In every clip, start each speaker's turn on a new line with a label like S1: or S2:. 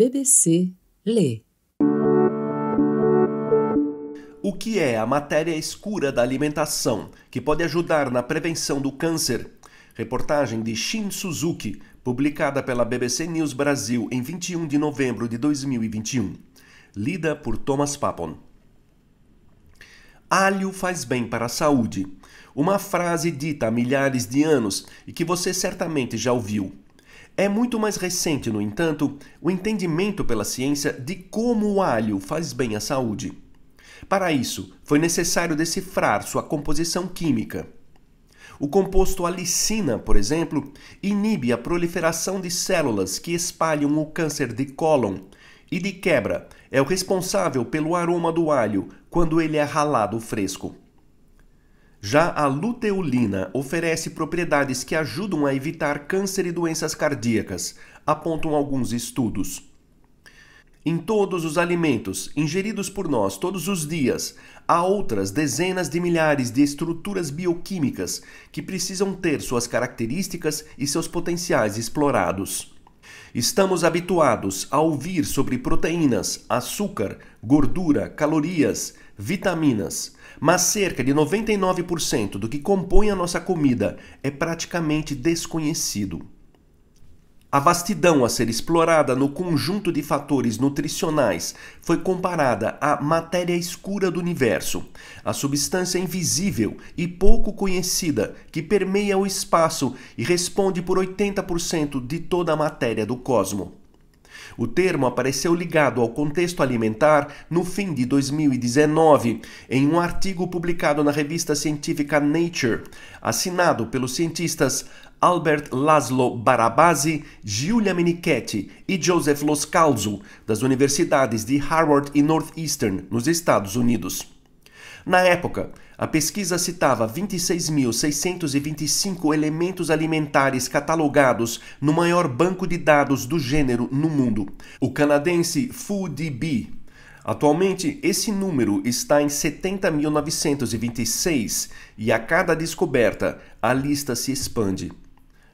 S1: BBC lê. O que é a matéria escura da alimentação que pode ajudar na prevenção do câncer? Reportagem de Shin Suzuki, publicada pela BBC News Brasil em 21 de novembro de 2021. Lida por Thomas Papon. Alho faz bem para a saúde. Uma frase dita há milhares de anos e que você certamente já ouviu. É muito mais recente, no entanto, o entendimento pela ciência de como o alho faz bem à saúde. Para isso, foi necessário decifrar sua composição química. O composto alicina, por exemplo, inibe a proliferação de células que espalham o câncer de cólon e, de quebra, é o responsável pelo aroma do alho quando ele é ralado fresco. Já a luteolina oferece propriedades que ajudam a evitar câncer e doenças cardíacas, apontam alguns estudos. Em todos os alimentos ingeridos por nós todos os dias, há outras dezenas de milhares de estruturas bioquímicas que precisam ter suas características e seus potenciais explorados. Estamos habituados a ouvir sobre proteínas, açúcar, gordura, calorias, vitaminas mas cerca de 99% do que compõe a nossa comida é praticamente desconhecido. A vastidão a ser explorada no conjunto de fatores nutricionais foi comparada à matéria escura do universo, a substância invisível e pouco conhecida que permeia o espaço e responde por 80% de toda a matéria do cosmo. O termo apareceu ligado ao contexto alimentar no fim de 2019, em um artigo publicado na revista científica Nature, assinado pelos cientistas Albert Laszlo Barabasi, Giulia Minichetti e Joseph Loscalzo, das universidades de Harvard e Northeastern, nos Estados Unidos. Na época, a pesquisa citava 26.625 elementos alimentares catalogados no maior banco de dados do gênero no mundo, o canadense FoodDB. Atualmente, esse número está em 70.926 e a cada descoberta a lista se expande.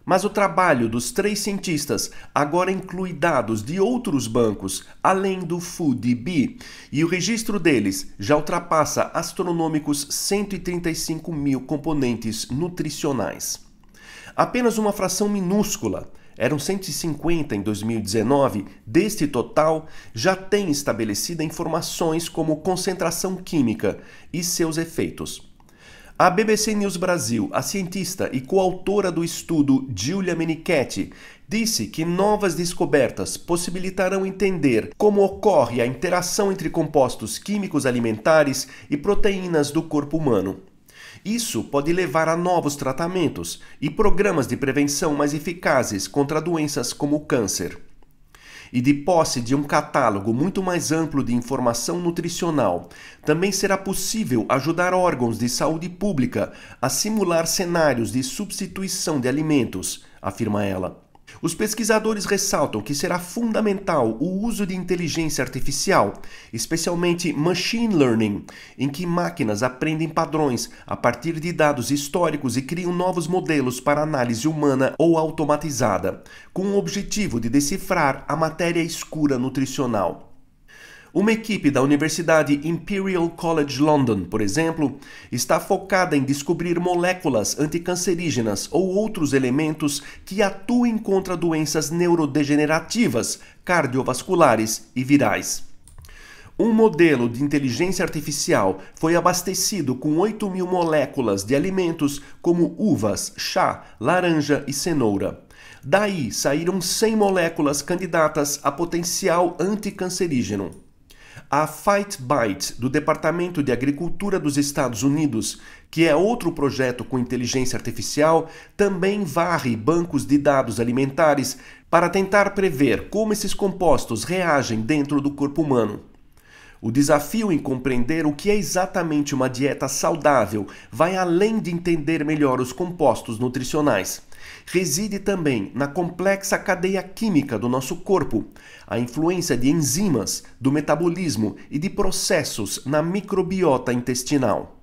S1: Mas o trabalho dos três cientistas agora inclui dados de outros bancos, além do FUDB, e o registro deles já ultrapassa astronômicos 135 mil componentes nutricionais. Apenas uma fração minúscula, eram 150 em 2019, deste total já tem estabelecida informações como concentração química e seus efeitos. A BBC News Brasil, a cientista e coautora do estudo Giulia Menichetti, disse que novas descobertas possibilitarão entender como ocorre a interação entre compostos químicos alimentares e proteínas do corpo humano. Isso pode levar a novos tratamentos e programas de prevenção mais eficazes contra doenças como o câncer e de posse de um catálogo muito mais amplo de informação nutricional, também será possível ajudar órgãos de saúde pública a simular cenários de substituição de alimentos, afirma ela. Os pesquisadores ressaltam que será fundamental o uso de inteligência artificial, especialmente machine learning, em que máquinas aprendem padrões a partir de dados históricos e criam novos modelos para análise humana ou automatizada, com o objetivo de decifrar a matéria escura nutricional. Uma equipe da Universidade Imperial College London, por exemplo, está focada em descobrir moléculas anticancerígenas ou outros elementos que atuem contra doenças neurodegenerativas, cardiovasculares e virais. Um modelo de inteligência artificial foi abastecido com 8 mil moléculas de alimentos como uvas, chá, laranja e cenoura. Daí saíram 100 moléculas candidatas a potencial anticancerígeno. A Fight Bite, do Departamento de Agricultura dos Estados Unidos, que é outro projeto com inteligência artificial, também varre bancos de dados alimentares para tentar prever como esses compostos reagem dentro do corpo humano. O desafio em compreender o que é exatamente uma dieta saudável vai além de entender melhor os compostos nutricionais reside também na complexa cadeia química do nosso corpo, a influência de enzimas, do metabolismo e de processos na microbiota intestinal.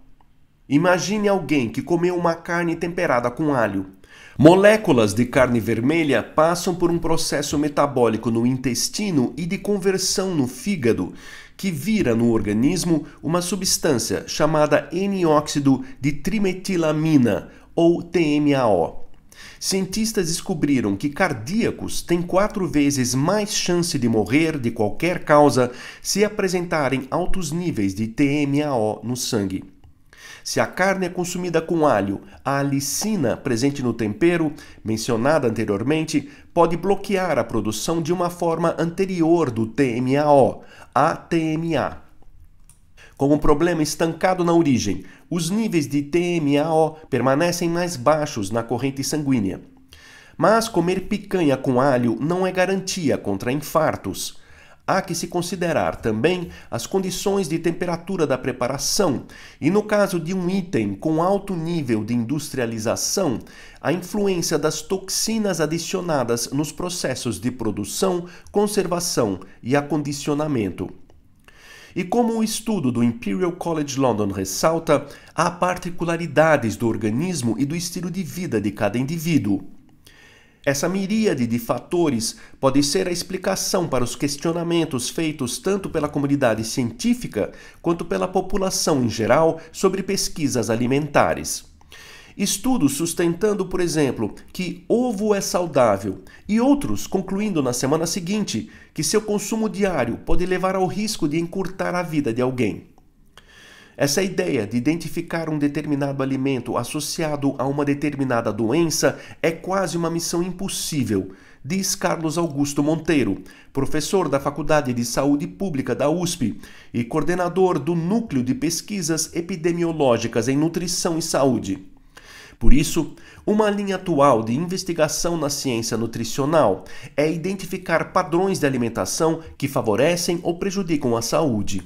S1: Imagine alguém que comeu uma carne temperada com alho. Moléculas de carne vermelha passam por um processo metabólico no intestino e de conversão no fígado, que vira no organismo uma substância chamada N-óxido de trimetilamina, ou TMAO cientistas descobriram que cardíacos têm quatro vezes mais chance de morrer de qualquer causa se apresentarem altos níveis de TMAO no sangue. Se a carne é consumida com alho, a alicina presente no tempero, mencionada anteriormente, pode bloquear a produção de uma forma anterior do TMAO, a TMA com o problema estancado na origem, os níveis de TMAO permanecem mais baixos na corrente sanguínea. Mas comer picanha com alho não é garantia contra infartos. Há que se considerar também as condições de temperatura da preparação e, no caso de um item com alto nível de industrialização, a influência das toxinas adicionadas nos processos de produção, conservação e acondicionamento. E como um estudo do Imperial College London ressalta, há particularidades do organismo e do estilo de vida de cada indivíduo. Essa miríade de fatores pode ser a explicação para os questionamentos feitos tanto pela comunidade científica quanto pela população em geral sobre pesquisas alimentares. Estudos sustentando, por exemplo, que ovo é saudável e outros concluindo na semana seguinte que seu consumo diário pode levar ao risco de encurtar a vida de alguém. Essa é ideia de identificar um determinado alimento associado a uma determinada doença é quase uma missão impossível, diz Carlos Augusto Monteiro, professor da Faculdade de Saúde Pública da USP e coordenador do Núcleo de Pesquisas Epidemiológicas em Nutrição e Saúde. Por isso, uma linha atual de investigação na ciência nutricional é identificar padrões de alimentação que favorecem ou prejudicam a saúde.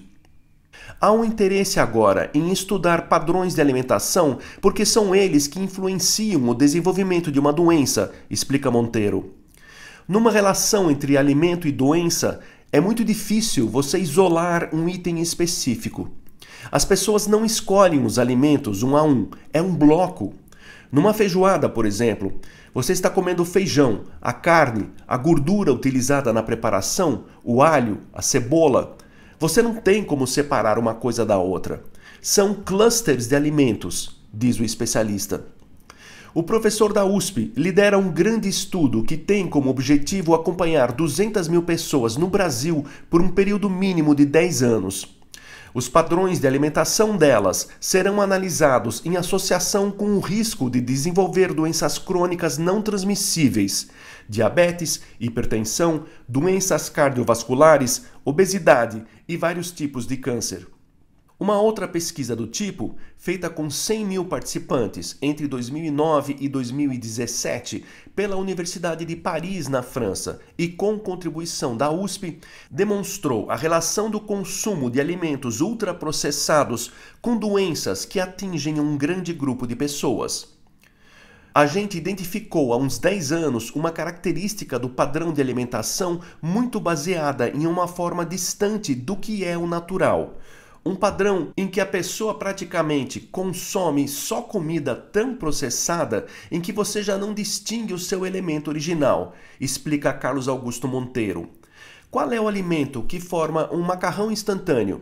S1: Há um interesse agora em estudar padrões de alimentação porque são eles que influenciam o desenvolvimento de uma doença, explica Monteiro. Numa relação entre alimento e doença, é muito difícil você isolar um item específico. As pessoas não escolhem os alimentos um a um, é um bloco. Numa feijoada, por exemplo, você está comendo feijão, a carne, a gordura utilizada na preparação, o alho, a cebola. Você não tem como separar uma coisa da outra. São clusters de alimentos, diz o especialista. O professor da USP lidera um grande estudo que tem como objetivo acompanhar 200 mil pessoas no Brasil por um período mínimo de 10 anos. Os padrões de alimentação delas serão analisados em associação com o risco de desenvolver doenças crônicas não transmissíveis, diabetes, hipertensão, doenças cardiovasculares, obesidade e vários tipos de câncer. Uma outra pesquisa do tipo, feita com 100 mil participantes entre 2009 e 2017 pela Universidade de Paris, na França, e com contribuição da USP, demonstrou a relação do consumo de alimentos ultraprocessados com doenças que atingem um grande grupo de pessoas a gente identificou há uns 10 anos uma característica do padrão de alimentação muito baseada em uma forma distante do que é o natural um padrão em que a pessoa praticamente consome só comida tão processada em que você já não distingue o seu elemento original, explica Carlos Augusto Monteiro. Qual é o alimento que forma um macarrão instantâneo?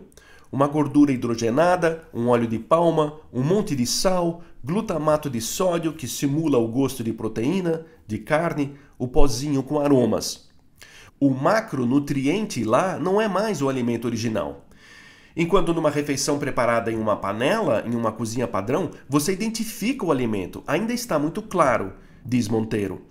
S1: Uma gordura hidrogenada, um óleo de palma, um monte de sal, glutamato de sódio que simula o gosto de proteína, de carne, o pozinho com aromas. O macronutriente lá não é mais o alimento original. Enquanto numa refeição preparada em uma panela, em uma cozinha padrão, você identifica o alimento, ainda está muito claro, diz Monteiro.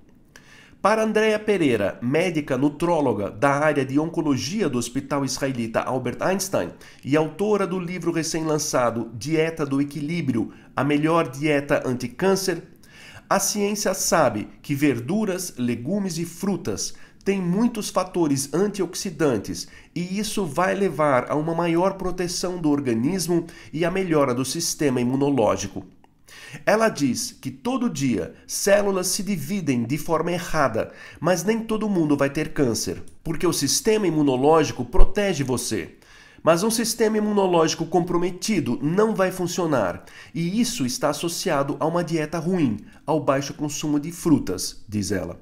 S1: Para Andréa Pereira, médica nutróloga da área de oncologia do Hospital Israelita Albert Einstein e autora do livro recém-lançado Dieta do Equilíbrio A Melhor Dieta Anticâncer, a ciência sabe que verduras, legumes e frutas tem muitos fatores antioxidantes e isso vai levar a uma maior proteção do organismo e a melhora do sistema imunológico. Ela diz que todo dia células se dividem de forma errada, mas nem todo mundo vai ter câncer, porque o sistema imunológico protege você. Mas um sistema imunológico comprometido não vai funcionar, e isso está associado a uma dieta ruim, ao baixo consumo de frutas, diz ela.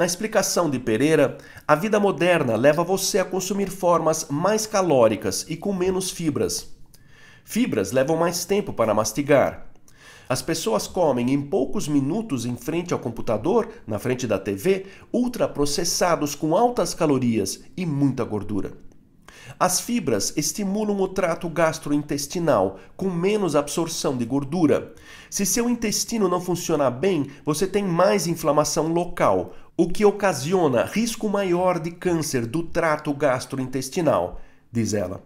S1: Na explicação de Pereira, a vida moderna leva você a consumir formas mais calóricas e com menos fibras. Fibras levam mais tempo para mastigar. As pessoas comem em poucos minutos em frente ao computador, na frente da TV, ultraprocessados com altas calorias e muita gordura. As fibras estimulam o trato gastrointestinal, com menos absorção de gordura. Se seu intestino não funcionar bem, você tem mais inflamação local, o que ocasiona risco maior de câncer do trato gastrointestinal, diz ela.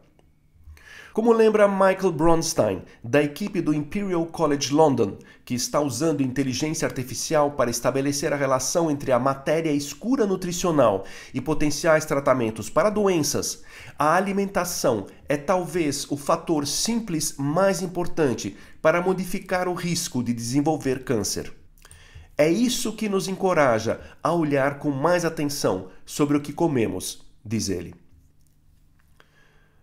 S1: Como lembra Michael Bronstein, da equipe do Imperial College London, que está usando inteligência artificial para estabelecer a relação entre a matéria escura nutricional e potenciais tratamentos para doenças, a alimentação é talvez o fator simples mais importante para modificar o risco de desenvolver câncer. É isso que nos encoraja a olhar com mais atenção sobre o que comemos, diz ele.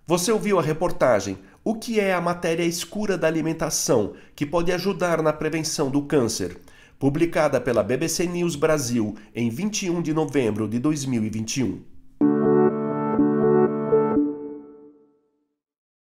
S1: Você ouviu a reportagem O que é a matéria escura da alimentação que pode ajudar na prevenção do câncer? publicada pela BBC News Brasil em 21 de novembro de 2021.